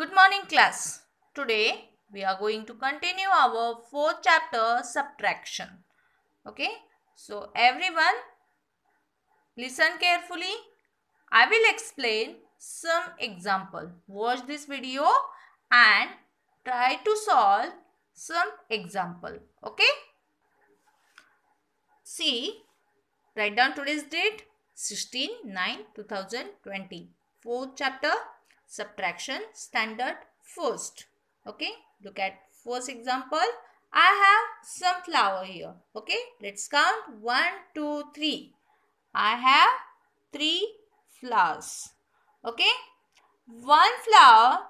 Good morning class. Today we are going to continue our fourth chapter subtraction. Okay. So everyone listen carefully. I will explain some example. Watch this video and try to solve some example. Okay. See write down today's date 16 9 2020 fourth chapter subtraction standard first. Okay, look at first example. I have some flower here. Okay, let's count one, two, three. I have 3 flowers. Okay, one flower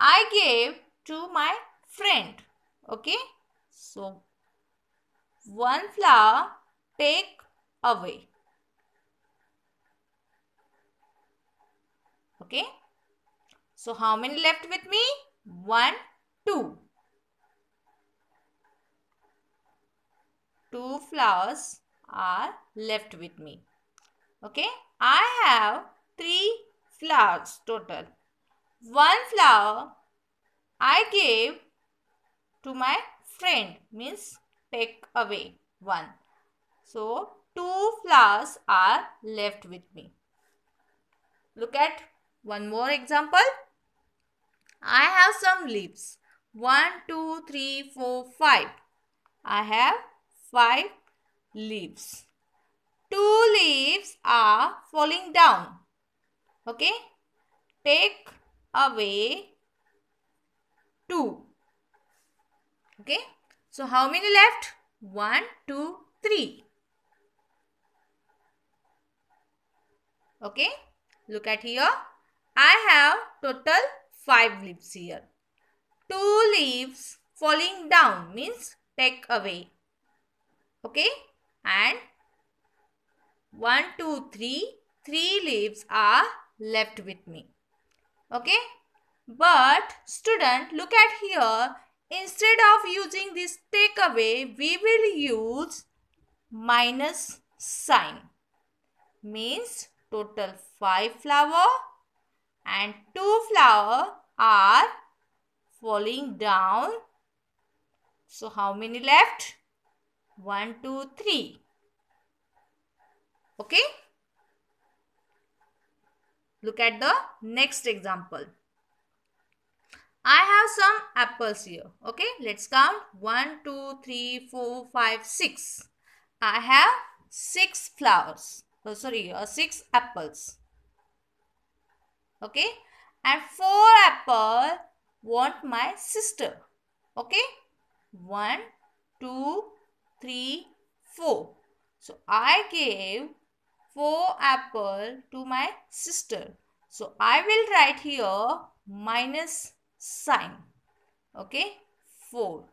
I gave to my friend. Okay, so one flower take away. Okay. So how many left with me? 1, 2. Two flowers are left with me. Okay. I have three flowers total. One flower I gave to my friend means take away one. So two flowers are left with me. Look at one more example. I have some leaves. One, two, three, four, five. I have 5 leaves. 2 leaves are falling down. Okay. Take away 2. Okay. So, how many left? One, two, three. Okay. Look at here. I have total 5 leaves here. 2 leaves falling down means take away. Okay. And 1, 2, 3, 3 leaves are left with me. Okay. But student look at here. Instead of using this take away, we will use minus sign. Means total 5 flower and two flower are falling down. So how many left? One, two, three. Okay. Look at the next example. I have some apples here. Okay, let's count. One, two, three, four, five, six. I have 6 flowers. Oh, sorry, uh, 6 apples okay and four apple want my sister okay one two three four so i gave four apple to my sister so i will write here minus sign okay 4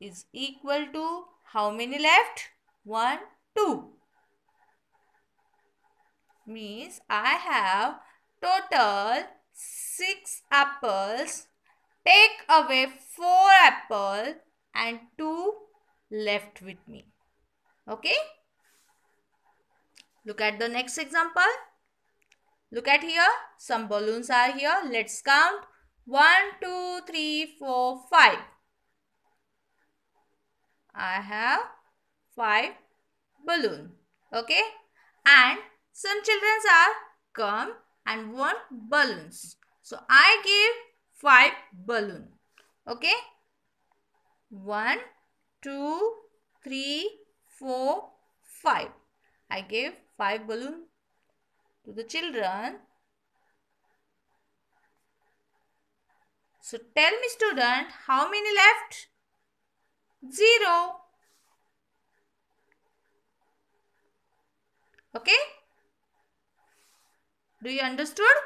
is equal to how many left 1 2 means i have total 6 apples, take away 4 apple and 2 left with me. Okay? Look at the next example. Look at here. Some balloons are here. Let's count. One, two, three, four, five. I have 5 balloon. Okay? And some children are come and one balloons. So I give five balloon. Okay. One, two, three, four, five. I gave five balloon to the children. So tell me student, how many left? Zero. Okay. Do you understood?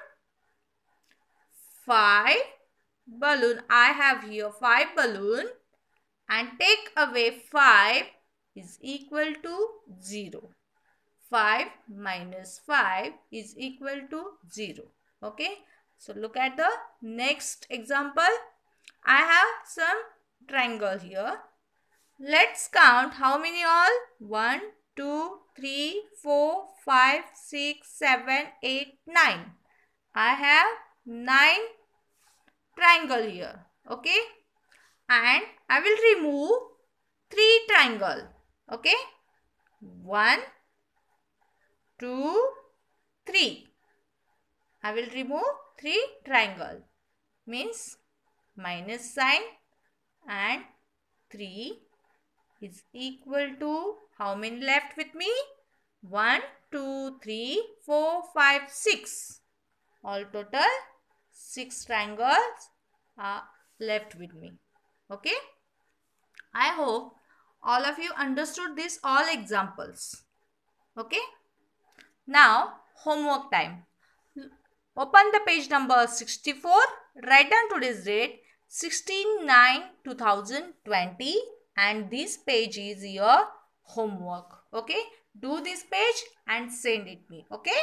Five balloon. I have here five balloon and take away five is equal to zero. Five minus five is equal to zero. Okay. So look at the next example. I have some triangle here. Let's count how many all. One, 2, 3, 4, 5, 6, 7, 8, 9. I have 9 triangle here. Okay. And I will remove 3 triangle. Okay. 1, 2, 3. I will remove 3 triangle. Means minus sign and 3 is equal to how many left with me? 1, 2, 3, 4, 5, 6. All total 6 triangles are left with me. Okay. I hope all of you understood this all examples. Okay. Now homework time. Open the page number 64. Write down today's date 16 9 2020 and this page is your homework okay do this page and send it me okay